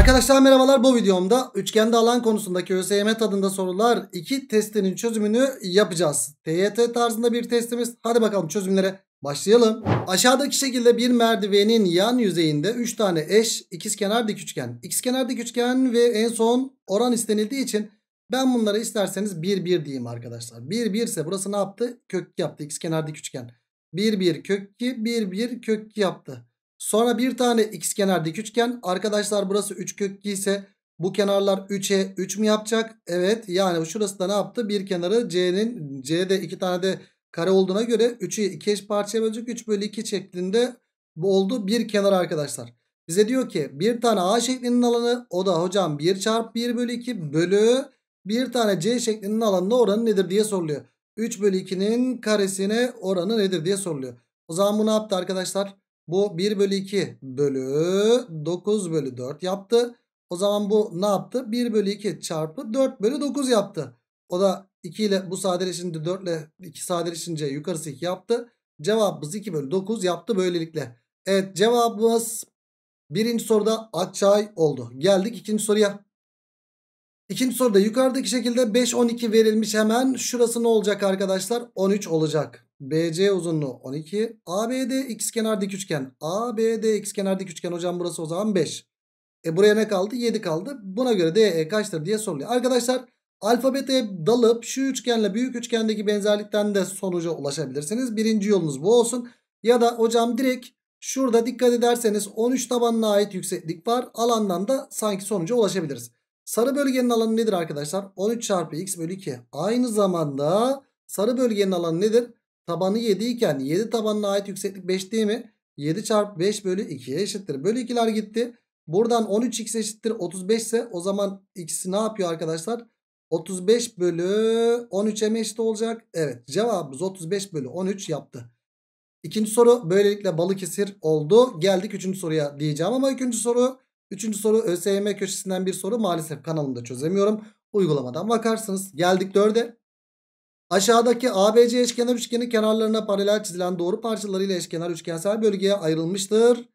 Arkadaşlar merhabalar bu videomda üçgende alan konusundaki ÖSYM tadında sorular 2 testinin çözümünü yapacağız. TYT tarzında bir testimiz. Hadi bakalım çözümlere başlayalım. Aşağıdaki şekilde bir merdivenin yan yüzeyinde 3 tane eş ikizkenar dik üçgen. İkizkenar dik üçgen ve en son oran istenildiği için ben bunlara isterseniz 1 1 diyeyim arkadaşlar. 1 1 ise burası ne yaptı? Kök yaptı ikizkenar dik üçgen. 1 1 kök 2 1 1 kök 2 yaptı. Sonra bir tane x kenar dik üçgen. Arkadaşlar burası 3 köklü ise bu kenarlar 3'e 3 mü yapacak? Evet yani şurası da ne yaptı? Bir kenarı c'nin c'de iki tane de kare olduğuna göre 3'ü 2 eş parçaya bölecek 3 bölü 2 şeklinde bu oldu bir kenar arkadaşlar. Bize diyor ki bir tane A şeklinin alanı o da hocam 1 çarpı 1 bölü 2 bölü bir tane C şeklinin alanı oranı nedir diye soruluyor. 3 bölü 2'nin karesine oranı nedir diye soruluyor. O zaman bu ne yaptı arkadaşlar? Bu 1 bölü 2 bölü 9 bölü 4 yaptı. O zaman bu ne yaptı? 1 bölü 2 çarpı 4 bölü 9 yaptı. O da 2 ile bu sadeleşince 4 ile 2 sadeleşince yukarısı 2 yaptı. Cevabımız 2 bölü 9 yaptı böylelikle. Evet cevabımız birinci soruda Akçay oldu. Geldik ikinci soruya. İkinci soruda yukarıdaki şekilde 5-12 verilmiş hemen. Şurası ne olacak arkadaşlar? 13 olacak. BC uzunluğu 12. ABD ikizkenar dik üçgen. ABD ikizkenar dik üçgen hocam burası o zaman 5. E buraya ne kaldı? 7 kaldı. Buna göre DE kaçtır diye soruluyor. Arkadaşlar alfabete dalıp şu üçgenle büyük üçgendeki benzerlikten de sonuca ulaşabilirsiniz. Birinci yolunuz bu olsun. Ya da hocam direkt şurada dikkat ederseniz 13 tabanına ait yükseklik var. Alandan da sanki sonuca ulaşabiliriz. Sarı bölgenin alanı nedir arkadaşlar? 13 çarpı x bölü 2. Aynı zamanda sarı bölgenin alanı nedir? tabanı 7 iken 7 tabanına ait yükseklik 5 değil mi? 7 çarpı 5 bölü 2'ye eşittir. Bölü 2'ler gitti. Buradan 13x eşittir 35 ise o zaman ikisi ne yapıyor arkadaşlar? 35 bölü 13'e mi eşit olacak? Evet cevabımız 35 bölü 13 yaptı. İkinci soru böylelikle Balıkesir oldu. Geldik üçüncü soruya diyeceğim ama üçüncü soru üçüncü soru ÖSYM köşesinden bir soru maalesef kanalımda çözemiyorum. Uygulamadan bakarsınız. Geldik dörde. Aşağıdaki ABC eşkenar üçgenin kenarlarına paralel çizilen doğru parçalarıyla eşkenar üçgensel bölgeye ayrılmıştır.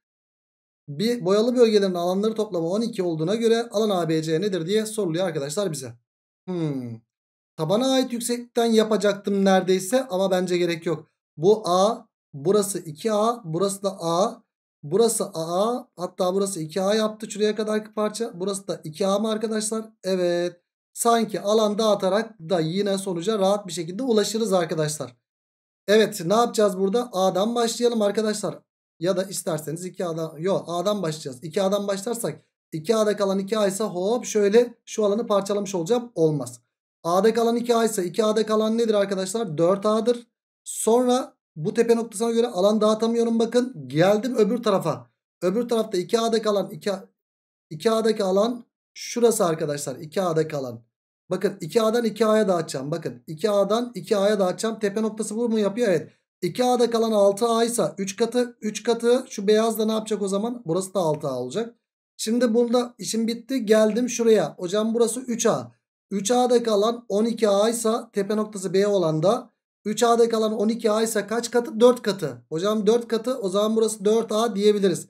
Bir boyalı bölgelerin alanları toplamı 12 olduğuna göre alan ABC nedir diye soruluyor arkadaşlar bize. Hmm. Tabana ait yükseklikten yapacaktım neredeyse ama bence gerek yok. Bu A, burası 2A, burası da A, burası AA, hatta burası 2A yaptı şuraya kadarki parça. Burası da 2A mı arkadaşlar? Evet sanki alan dağıtarak da yine sonuca rahat bir şekilde ulaşırız arkadaşlar. Evet ne yapacağız burada? A'dan başlayalım arkadaşlar. Ya da isterseniz 2A'dan yok A'dan başlayacağız. 2A'dan başlarsak 2A'da kalan 2A ise hop şöyle şu alanı parçalamış olacağım. Olmaz. A'da kalan 2A ise 2A'da kalan nedir arkadaşlar? 4A'dır. Sonra bu tepe noktasına göre alan dağıtamıyorum bakın. Geldim öbür tarafa. Öbür tarafta 2A'da kalan 2A, 2A'daki alan Şurası arkadaşlar 2A'da kalan. Bakın 2A'dan 2A'ya dağıtacağım. Bakın 2A'dan 2A'ya dağıtacağım. Tepe noktası bu mu yapıyor? Evet. 2A'da kalan 6A ise 3 katı 3 katı şu beyaz da ne yapacak o zaman? Burası da 6A olacak. Şimdi bunda işim bitti. Geldim şuraya. Hocam burası 3A. 3A'da kalan 12A ise tepe noktası B olan da 3A'da kalan 12A ise kaç katı? 4 katı. Hocam 4 katı o zaman burası 4A diyebiliriz.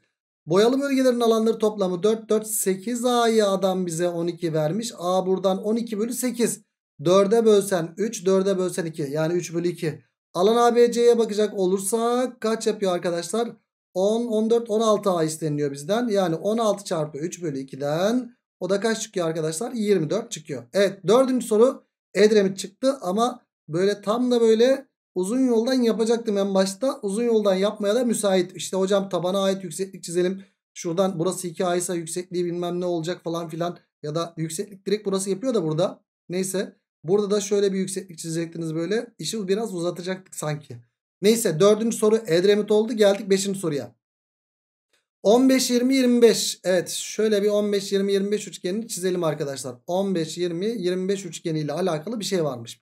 Boyalı bölgelerin alanları toplamı 4 4 8 A'yı adam bize 12 vermiş. A buradan 12 bölü 8. 4'e bölsen 3 4'e bölsen 2 yani 3 bölü 2. Alan ABC'ye bakacak olursak kaç yapıyor arkadaşlar? 10 14 16 A isteniliyor bizden. Yani 16 çarpı 3 bölü 2'den o da kaç çıkıyor arkadaşlar? 24 çıkıyor. Evet dördüncü soru Edremit çıktı ama böyle tam da böyle Uzun yoldan yapacaktım en başta. Uzun yoldan yapmaya da müsait. İşte hocam tabana ait yükseklik çizelim. Şuradan burası 2A ise yüksekliği bilmem ne olacak falan filan. Ya da yükseklik direkt burası yapıyor da burada. Neyse. Burada da şöyle bir yükseklik çizecektiniz böyle. İşi biraz uzatacaktık sanki. Neyse dördüncü soru Edremit oldu. Geldik beşinci soruya. 15-20-25. Evet şöyle bir 15-20-25 üçgenini çizelim arkadaşlar. 15-20-25 üçgeniyle alakalı bir şey varmış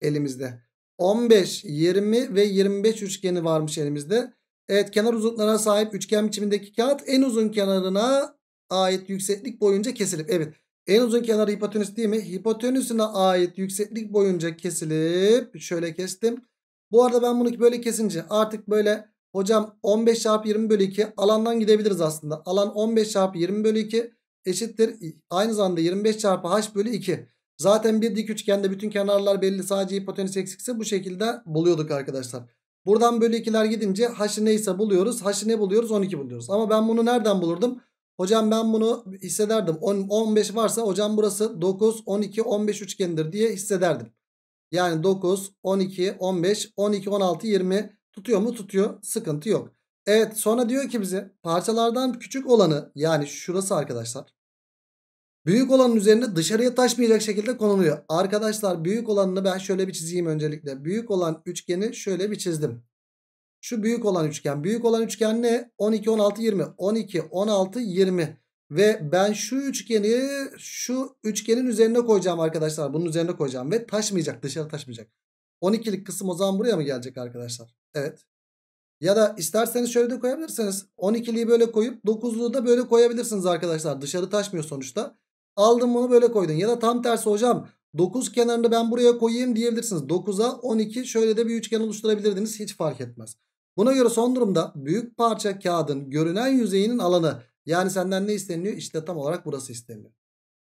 elimizde. 15, 20 ve 25 üçgeni varmış elimizde. Evet kenar uzunluklarına sahip üçgen biçimindeki kağıt en uzun kenarına ait yükseklik boyunca kesilip. Evet en uzun kenarı hipotenüs değil mi? Hipotenüsüne ait yükseklik boyunca kesilip şöyle kestim. Bu arada ben bunu böyle kesince artık böyle hocam 15 çarpı 20 bölü 2 alandan gidebiliriz aslında. Alan 15 çarpı 20 bölü 2 eşittir. Aynı zamanda 25 çarpı h bölü 2. Zaten bir dik üçgende bütün kenarlar belli sadece hipotenüs eksikse bu şekilde buluyorduk arkadaşlar. Buradan böyle ikiler gidince h'ı neyse buluyoruz. H'ı ne buluyoruz? 12 buluyoruz. Ama ben bunu nereden bulurdum? Hocam ben bunu hissederdim. 10, 15 varsa hocam burası 9, 12, 15 üçgendir diye hissederdim. Yani 9, 12, 15, 12, 16, 20 tutuyor mu? Tutuyor. Sıkıntı yok. Evet sonra diyor ki bize parçalardan küçük olanı yani şurası arkadaşlar. Büyük olanın üzerine dışarıya taşmayacak şekilde konuluyor. Arkadaşlar büyük olanını ben şöyle bir çizeyim öncelikle. Büyük olan üçgeni şöyle bir çizdim. Şu büyük olan üçgen. Büyük olan üçgen ne? 12, 16, 20. 12, 16, 20. Ve ben şu üçgeni şu üçgenin üzerine koyacağım arkadaşlar. Bunun üzerine koyacağım ve taşmayacak. Dışarı taşmayacak. 12'lik kısım o zaman buraya mı gelecek arkadaşlar? Evet. Ya da isterseniz şöyle de koyabilirsiniz. 12'liyi böyle koyup 9'luğu da böyle koyabilirsiniz arkadaşlar. Dışarı taşmıyor sonuçta. Aldın bunu böyle koydun. Ya da tam tersi hocam 9 kenarını ben buraya koyayım diyebilirsiniz. 9'a 12 şöyle de bir üçgen oluşturabilirdiniz. Hiç fark etmez. Buna göre son durumda büyük parça kağıdın görünen yüzeyinin alanı. Yani senden ne isteniyor? İşte tam olarak burası isteniyor.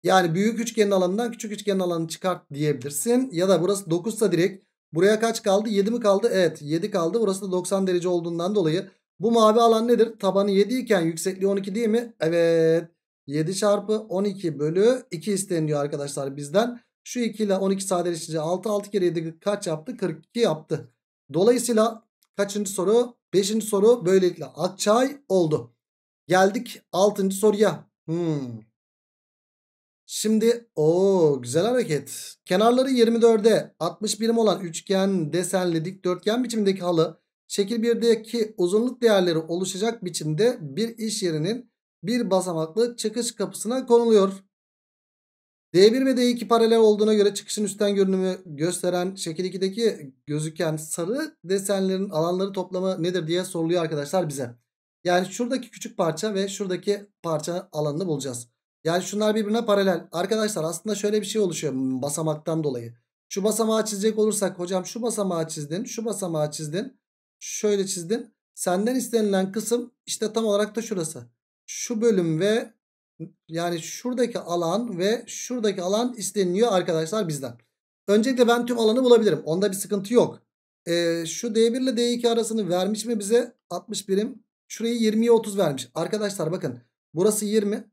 Yani büyük üçgenin alanından küçük üçgenin alanını çıkart diyebilirsin. Ya da burası 9 ise direkt buraya kaç kaldı? 7 mi kaldı? Evet 7 kaldı. Burası da 90 derece olduğundan dolayı. Bu mavi alan nedir? Tabanı 7 iken yüksekliği 12 değil mi? Evet. 7 çarpı 12 bölü 2 isteniyor arkadaşlar bizden. Şu 2 ile 12 sadeleşince 6 6 kere 7 kaç yaptı? 42 yaptı. Dolayısıyla kaçıncı soru? 5. soru böylelikle Akçay oldu. Geldik 6. soruya. Hmm. Şimdi o güzel hareket. Kenarları 24'e 60 birim olan üçgen desenli dikdörtgen biçimindeki halı şekil 1'deki uzunluk değerleri oluşacak biçimde bir iş yerinin bir basamaklı çıkış kapısına konuluyor. D1 ve D2 paralel olduğuna göre çıkışın üstten görünümü gösteren şekil 2'deki gözüken sarı desenlerin alanları toplamı nedir diye soruluyor arkadaşlar bize. Yani şuradaki küçük parça ve şuradaki parça alanını bulacağız. Yani şunlar birbirine paralel. Arkadaşlar aslında şöyle bir şey oluşuyor basamaktan dolayı. Şu basamağı çizecek olursak hocam şu basamağı çizdin, şu basamağı çizdin, şöyle çizdin. Senden istenilen kısım işte tam olarak da şurası şu bölüm ve yani şuradaki alan ve şuradaki alan isteniyor arkadaşlar bizden. Öncelikle ben tüm alanı bulabilirim. Onda bir sıkıntı yok. Ee, şu D1 ile D2 arasını vermiş mi bize? 60 birim. Şurayı 20'ye 30 vermiş. Arkadaşlar bakın. Burası 20.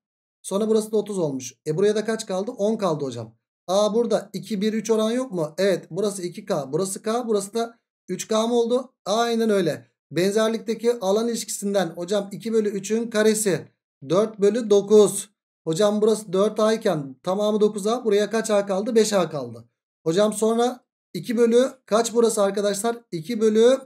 Sonra burası da 30 olmuş. E buraya da kaç kaldı? 10 kaldı hocam. Aa burada 2 1 3 oran yok mu? Evet burası 2K burası K burası da 3K mı oldu? Aynen öyle. Benzerlikteki alan ilişkisinden hocam 2 bölü 3'ün karesi 4 bölü 9. Hocam burası 4A iken tamamı 9A buraya kaç A kaldı? 5A kaldı. Hocam sonra 2 bölü kaç burası arkadaşlar? 2 bölü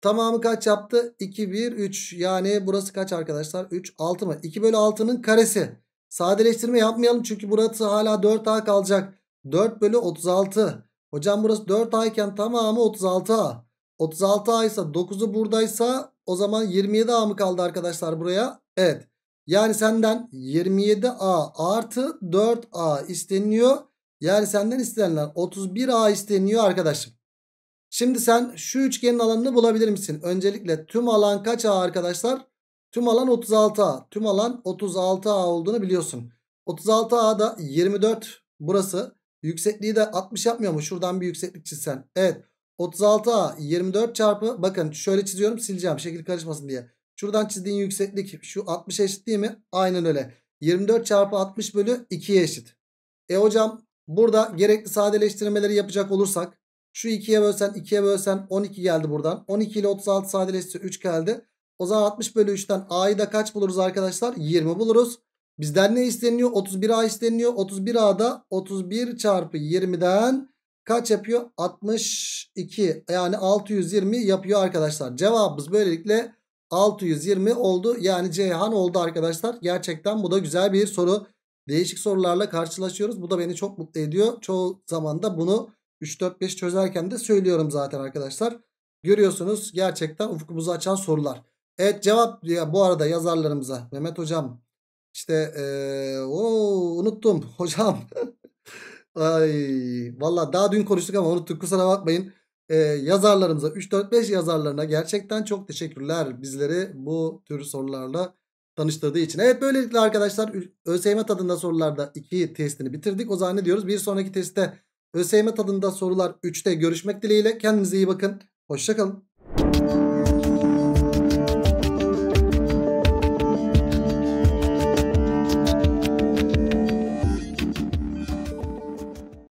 tamamı kaç yaptı? 2, 1, 3 yani burası kaç arkadaşlar? 3, 6 mı? 2 bölü 6'nın karesi. Sadeleştirme yapmayalım çünkü burası hala 4A kalacak. 4 bölü 36. Hocam burası 4A iken tamamı 36A. 36A ise 9'u buradaysa o zaman 27A mı kaldı arkadaşlar buraya? Evet. Yani senden 27A artı 4A isteniyor. Yani senden istenilen 31A isteniyor arkadaşım. Şimdi sen şu üçgenin alanını bulabilir misin? Öncelikle tüm alan kaç A arkadaşlar? Tüm alan 36A. Tüm alan 36A olduğunu biliyorsun. 36 a da 24 burası. Yüksekliği de 60 yapmıyor mu? Şuradan bir yükseklik çizsen. Evet. 36A 24 çarpı bakın şöyle çiziyorum sileceğim şekil karışmasın diye. Şuradan çizdiğin yükseklik şu 60 eşit değil mi? Aynen öyle. 24 çarpı 60 bölü 2'ye eşit. E hocam burada gerekli sadeleştirmeleri yapacak olursak şu 2'ye bölsen 2'ye bölsen 12 geldi buradan. 12 ile 36 sadeleştirse 3 geldi. O zaman 60 bölü 3'ten a'yı da kaç buluruz arkadaşlar? 20 buluruz. Bizden ne isteniyor? 31a isteniyor. 31a'da 31 çarpı 20'den kaç yapıyor? 62 yani 620 yapıyor arkadaşlar. Cevabımız böylelikle 620 oldu. Yani Ceyhan oldu arkadaşlar. Gerçekten bu da güzel bir soru. Değişik sorularla karşılaşıyoruz. Bu da beni çok mutlu ediyor. Çoğu zaman da bunu 3-4-5 çözerken de söylüyorum zaten arkadaşlar. Görüyorsunuz gerçekten ufkumuzu açan sorular. Evet cevap ya bu arada yazarlarımıza Mehmet hocam işte ee, o unuttum hocam Ay valla daha dün konuştuk ama unuttuk kusura bakmayın. Ee, yazarlarımıza 3-4-5 yazarlarına gerçekten çok teşekkürler bizleri bu tür sorularla tanıştırdığı için. Evet böylelikle arkadaşlar ÖSYM tadında sorularda 2 testini bitirdik. O zaman ne diyoruz? Bir sonraki testte ÖSYM tadında sorular 3'te görüşmek dileğiyle. Kendinize iyi bakın. Hoşçakalın.